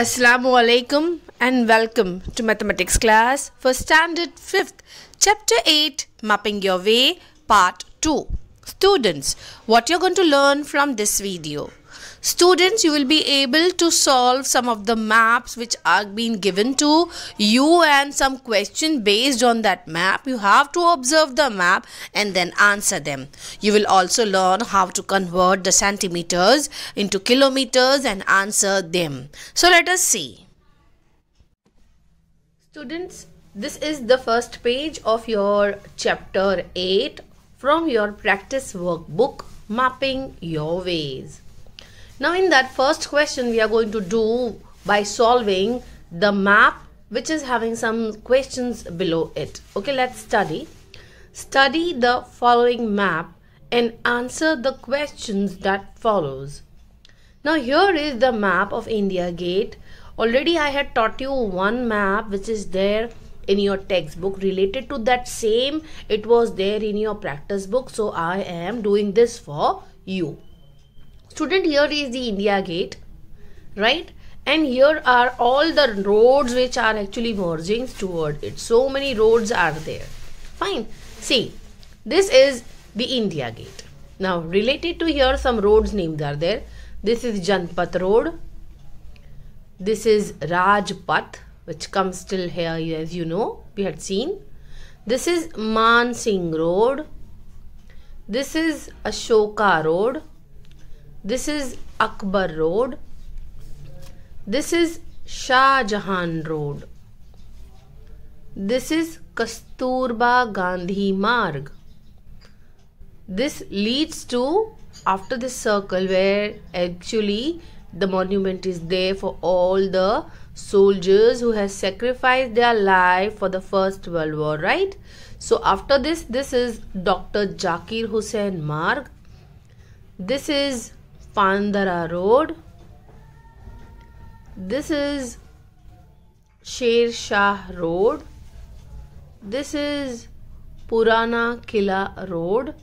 Assalamu and welcome to mathematics class for standard 5th chapter 8 mapping your way part 2 students what you're going to learn from this video Students, you will be able to solve some of the maps which are being given to you and some question based on that map. You have to observe the map and then answer them. You will also learn how to convert the centimeters into kilometers and answer them. So let us see. Students, this is the first page of your chapter 8 from your practice workbook mapping your ways now in that first question we are going to do by solving the map which is having some questions below it. Okay, let's study. Study the following map and answer the questions that follows. Now here is the map of India Gate. Already I had taught you one map which is there in your textbook related to that same it was there in your practice book so I am doing this for you student here is the India Gate right and here are all the roads which are actually merging toward it so many roads are there fine see this is the India Gate now related to here some roads names are there this is Janpath Road this is Rajpath which comes till here as you know we had seen this is Man Singh Road this is Ashoka Road this is Akbar Road. This is Shah Jahan Road. This is Kasturba Gandhi Marg. This leads to after this circle where actually the monument is there for all the soldiers who has sacrificed their life for the first world war right so after this this is dr zakir hussain marg this is Pandara Road. This is Sher Shah Road. This is Purana Killa Road.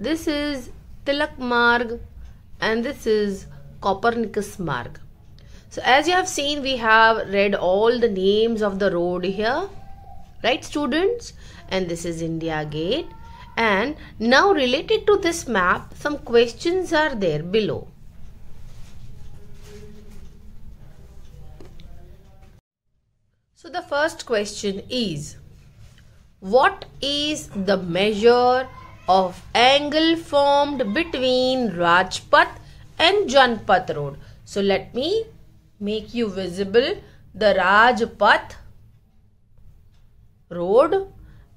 This is Tilak Marg and this is Copernicus Marg. So as you have seen we have read all the names of the road here. Right students? And this is India Gate. And now related to this map, some questions are there below. So the first question is, what is the measure of angle formed between Rajpath and Janpath road? So let me make you visible the Rajpath road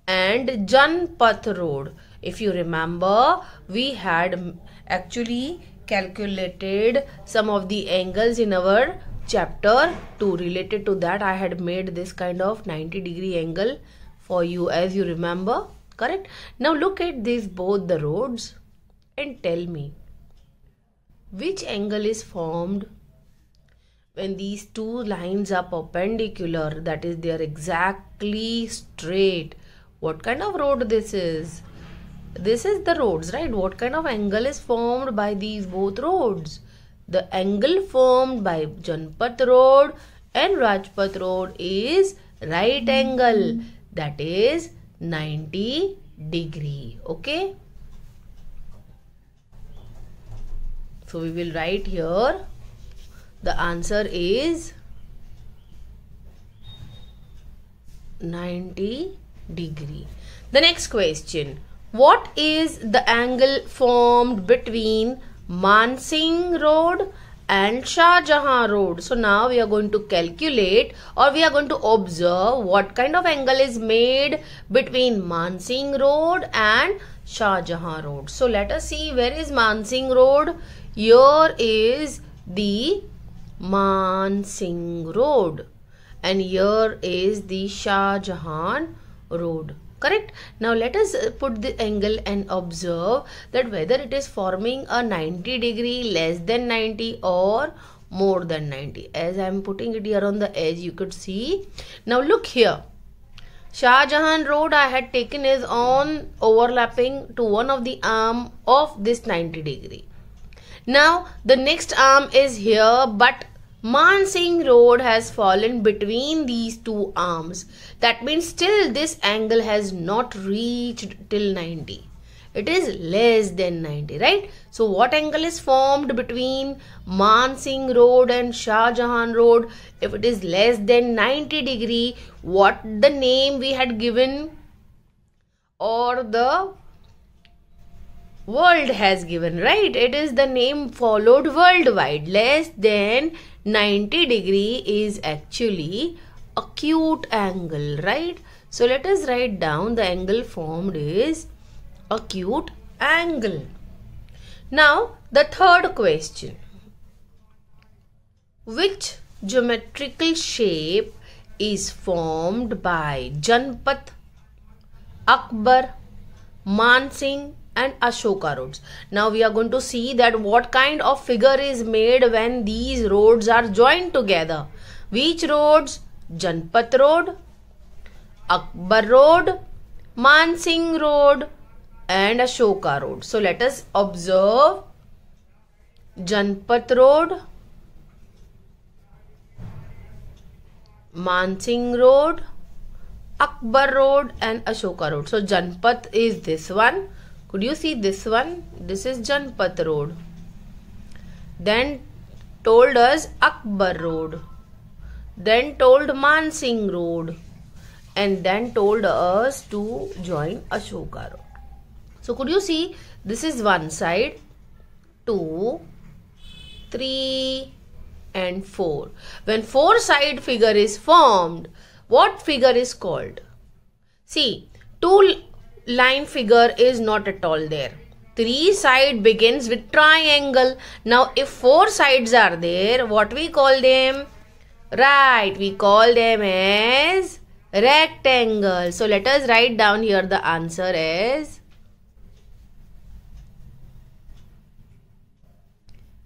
and Janpath Road. If you remember, we had actually calculated some of the angles in our chapter 2. Related to that, I had made this kind of 90 degree angle for you as you remember. Correct? Now look at these both the roads and tell me which angle is formed when these two lines are perpendicular that is they are exactly straight what kind of road this is this is the roads right what kind of angle is formed by these both roads the angle formed by janpat road and rajpat road is right angle that is 90 degree okay so we will write here the answer is 90 degree. The next question. What is the angle formed between Mansing Road and Shah Jahan Road. So now we are going to calculate or we are going to observe what kind of angle is made between Mansing Road and Shah Jahan Road. So let us see where is Mansing Road. Here is the Mansing Road and here is the Shah Jahan road correct now let us uh, put the angle and observe that whether it is forming a 90 degree less than 90 or more than 90 as i am putting it here on the edge you could see now look here shah jahan road i had taken is on overlapping to one of the arm of this 90 degree now the next arm is here but Singh Road has fallen between these two arms. That means still this angle has not reached till 90. It is less than 90, right? So what angle is formed between Singh Road and Shah Jahan Road? If it is less than 90 degree, what the name we had given or the world has given, right? It is the name followed worldwide, less than 90 degree is actually acute angle, right? So let us write down the angle formed is acute angle. Now the third question. Which geometrical shape is formed by Janpat, Akbar, Mansingh and Ashoka roads. Now we are going to see that what kind of figure is made when these roads are joined together. Which roads? Janpat Road, Akbar Road, Mansingh Road and Ashoka Road. So let us observe Janpat Road, Mansingh Road, Akbar Road and Ashoka Road. So Janpat is this one could you see this one this is Janpat road then told us Akbar road then told Mansing road and then told us to join Ashoka road so could you see this is one side two three and four when four side figure is formed what figure is called see two line figure is not at all there. 3 side begins with triangle. Now if 4 sides are there, what we call them? Right, we call them as rectangle. So let us write down here the answer as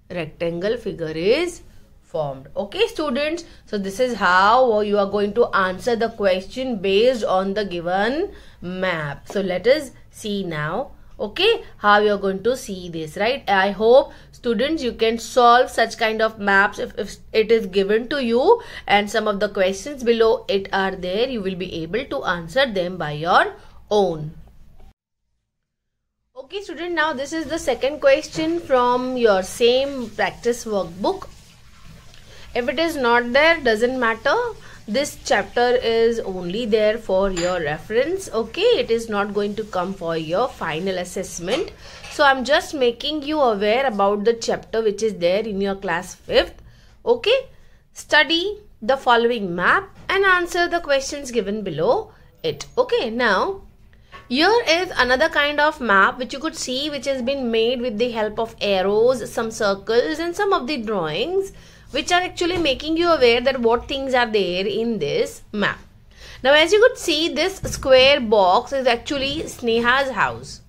rectangle figure is formed. Okay students, so this is how you are going to answer the question based on the given map. So let us see now okay how you're going to see this right i hope students you can solve such kind of maps if, if it is given to you and some of the questions below it are there you will be able to answer them by your own okay student now this is the second question from your same practice workbook if it is not there doesn't matter this chapter is only there for your reference okay it is not going to come for your final assessment so i'm just making you aware about the chapter which is there in your class 5th okay study the following map and answer the questions given below it okay now here is another kind of map which you could see which has been made with the help of arrows, some circles and some of the drawings which are actually making you aware that what things are there in this map. Now as you could see this square box is actually Sneha's house.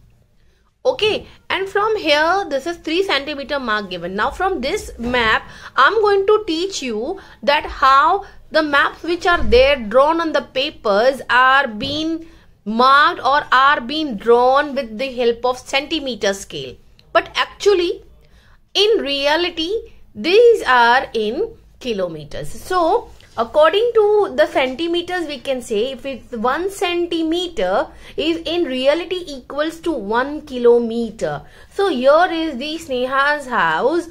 Okay and from here this is 3 centimeter mark given. Now from this map I'm going to teach you that how the maps which are there drawn on the papers are being marked or are being drawn with the help of centimeter scale. But actually in reality these are in kilometers. So, according to the centimeters, we can say if it's 1 centimeter is in reality equals to 1 kilometer. So, here is the Sneha's house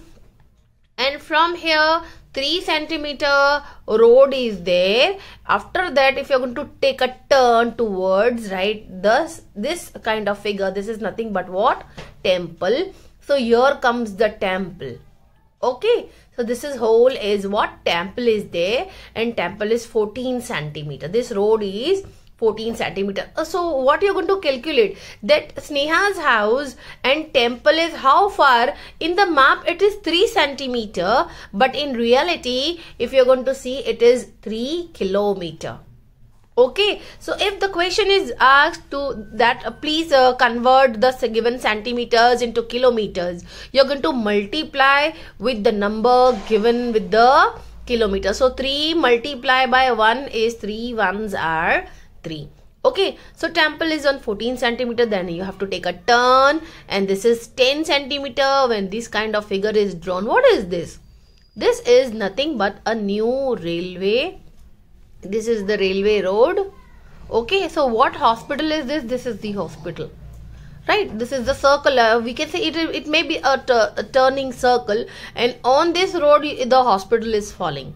and from here 3 centimeter road is there after that if you're going to take a turn towards right thus this kind of figure this is nothing but what temple so here comes the temple okay so this is hole is what temple is there and temple is 14 centimeter this road is 14 centimeter uh, so what you're going to calculate that sneha's house and temple is how far in the map it is 3 centimeter but in reality if you're going to see it is 3 kilometer okay so if the question is asked to that uh, please uh, convert the given centimeters into kilometers you're going to multiply with the number given with the kilometer so 3 multiply by 1 is 3 ones are 3 okay so temple is on 14 centimeter then you have to take a turn and this is 10 centimeter when this kind of figure is drawn what is this this is nothing but a new railway this is the railway road okay so what hospital is this this is the hospital right this is the circle uh, we can say it it may be a, a turning circle and on this road the hospital is falling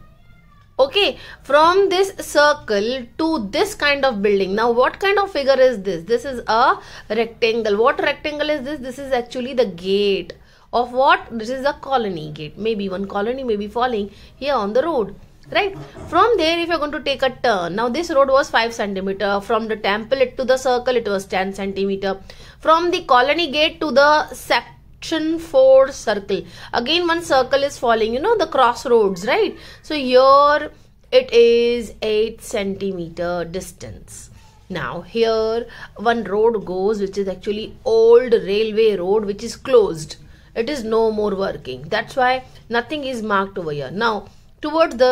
okay from this circle to this kind of building now what kind of figure is this this is a rectangle what rectangle is this this is actually the gate of what this is a colony gate maybe one colony may be falling here on the road right from there if you're going to take a turn now this road was 5 centimeter from the temple to the circle it was 10 centimeter from the colony gate to the section 4 circle again one circle is falling you know the crossroads right so here it is 8 centimeter distance now here one road goes which is actually old railway road which is closed it is no more working that's why nothing is marked over here now towards the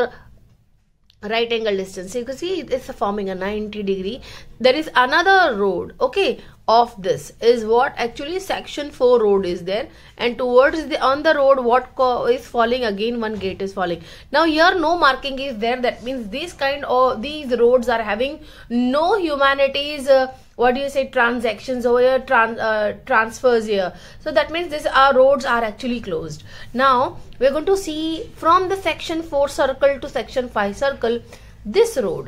right angle distance you can see it's forming a 90 degree there is another road okay of this is what actually section 4 road is there and towards the on the road what is falling again one gate is falling now here no marking is there that means these kind of these roads are having no humanities uh, what do you say transactions over here trans, uh, transfers here so that means these are roads are actually closed now we're going to see from the section 4 circle to section 5 circle this road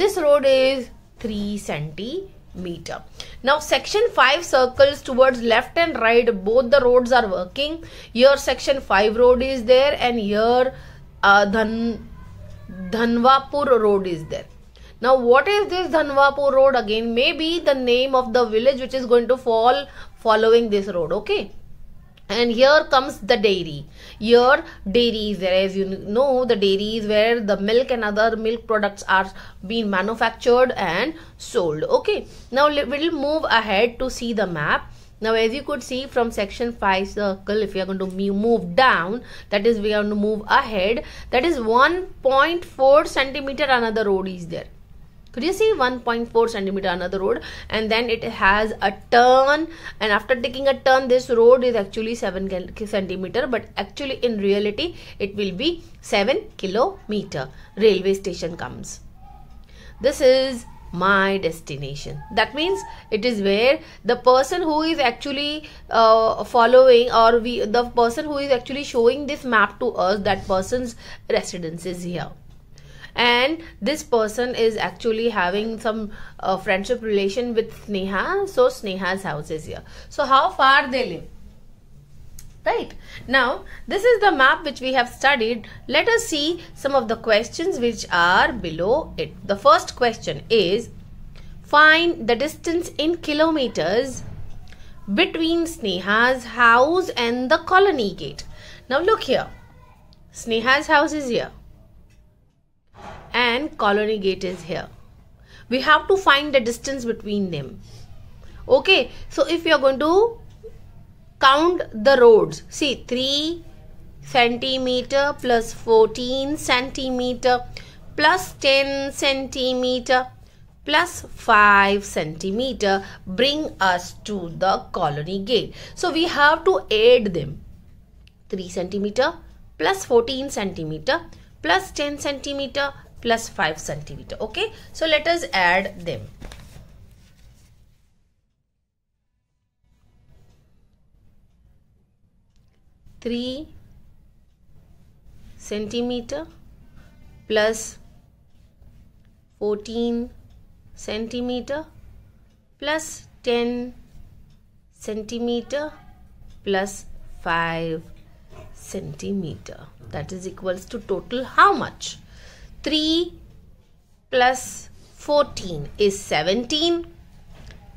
this road is 3 centimeter now section 5 circles towards left and right both the roads are working here section 5 road is there and here uh, Dhan Dhanwapur road is there now what is this Dhanwapur road again maybe the name of the village which is going to fall following this road okay and here comes the dairy your dairy is there as you know the dairy is where the milk and other milk products are being manufactured and sold okay now we'll move ahead to see the map now as you could see from section 5 circle if you are going to move down that is we are going to move ahead that is 1.4 centimeter another road is there could you see 1.4 centimeter another road and then it has a turn and after taking a turn this road is actually 7 centimeter but actually in reality it will be 7 kilometer railway station comes this is my destination that means it is where the person who is actually uh, following or we the person who is actually showing this map to us that person's residence is here and this person is actually having some uh, friendship relation with Sneha so Sneha's house is here so how far they live right now this is the map which we have studied let us see some of the questions which are below it the first question is find the distance in kilometers between Sneha's house and the colony gate now look here Sneha's house is here and colony gate is here we have to find the distance between them okay so if you are going to count the roads see 3 centimeter plus 14 centimeter plus 10 centimeter plus 5 centimeter bring us to the colony gate so we have to add them 3 centimeter plus 14 centimeter plus 10 centimeter plus 5 centimeter okay so let us add them Three centimeter plus 14 centimeter plus 10 centimeter plus 5 centimeter that is equals to total how much 3 plus 14 is 17.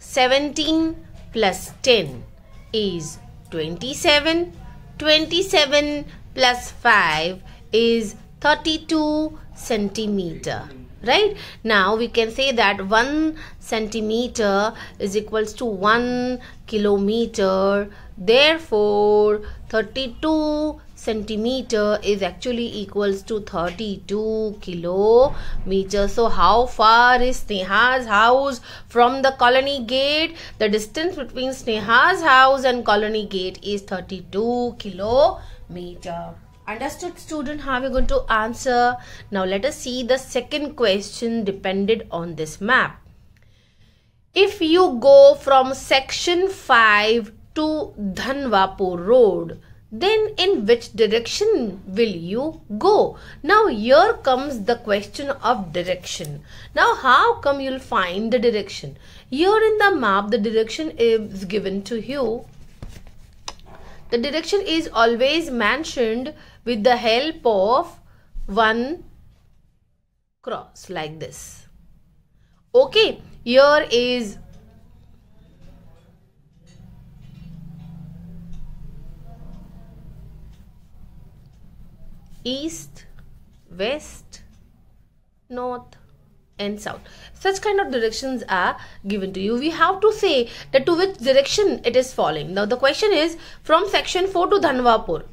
17 plus 10 is 27. 27 plus 5 is 32 centimeter right now we can say that one centimeter is equals to one kilometer therefore 32 centimeter is actually equals to 32 kilometer so how far is sneha's house from the colony gate the distance between sneha's house and colony gate is 32 kilometer understood student how we going to answer now let us see the second question depended on this map if you go from section 5 to dhanwapur road then in which direction will you go now here comes the question of direction now how come you'll find the direction here in the map the direction is given to you the direction is always mentioned with the help of one cross like this okay here is east, west, north and south. Such kind of directions are given to you. We have to say that to which direction it is falling. Now the question is from section 4 to Dhanwapur,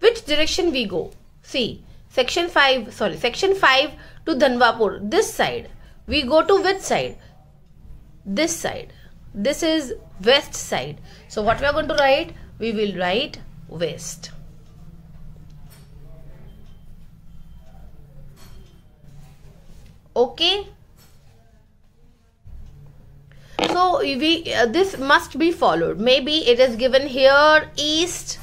which direction we go? See, section 5, sorry, section 5 to Dhanwapur, this side. We go to which side? This side. This is west side. So what we are going to write? We will write west. okay so we uh, this must be followed maybe it is given here east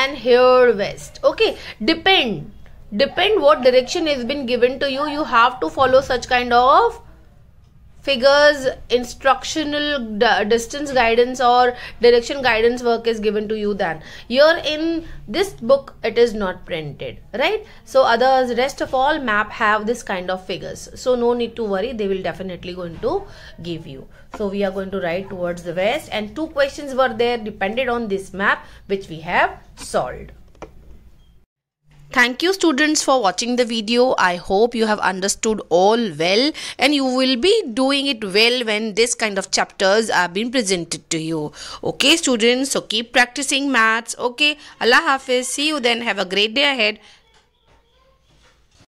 and here west okay depend depend what direction has been given to you you have to follow such kind of figures instructional distance guidance or direction guidance work is given to you Then you're in this book it is not printed right so others rest of all map have this kind of figures so no need to worry they will definitely going to give you so we are going to write towards the west and two questions were there depended on this map which we have solved Thank you students for watching the video. I hope you have understood all well and you will be doing it well when this kind of chapters are being presented to you. Okay students, so keep practicing maths. Okay, Allah Hafiz. See you then. Have a great day ahead.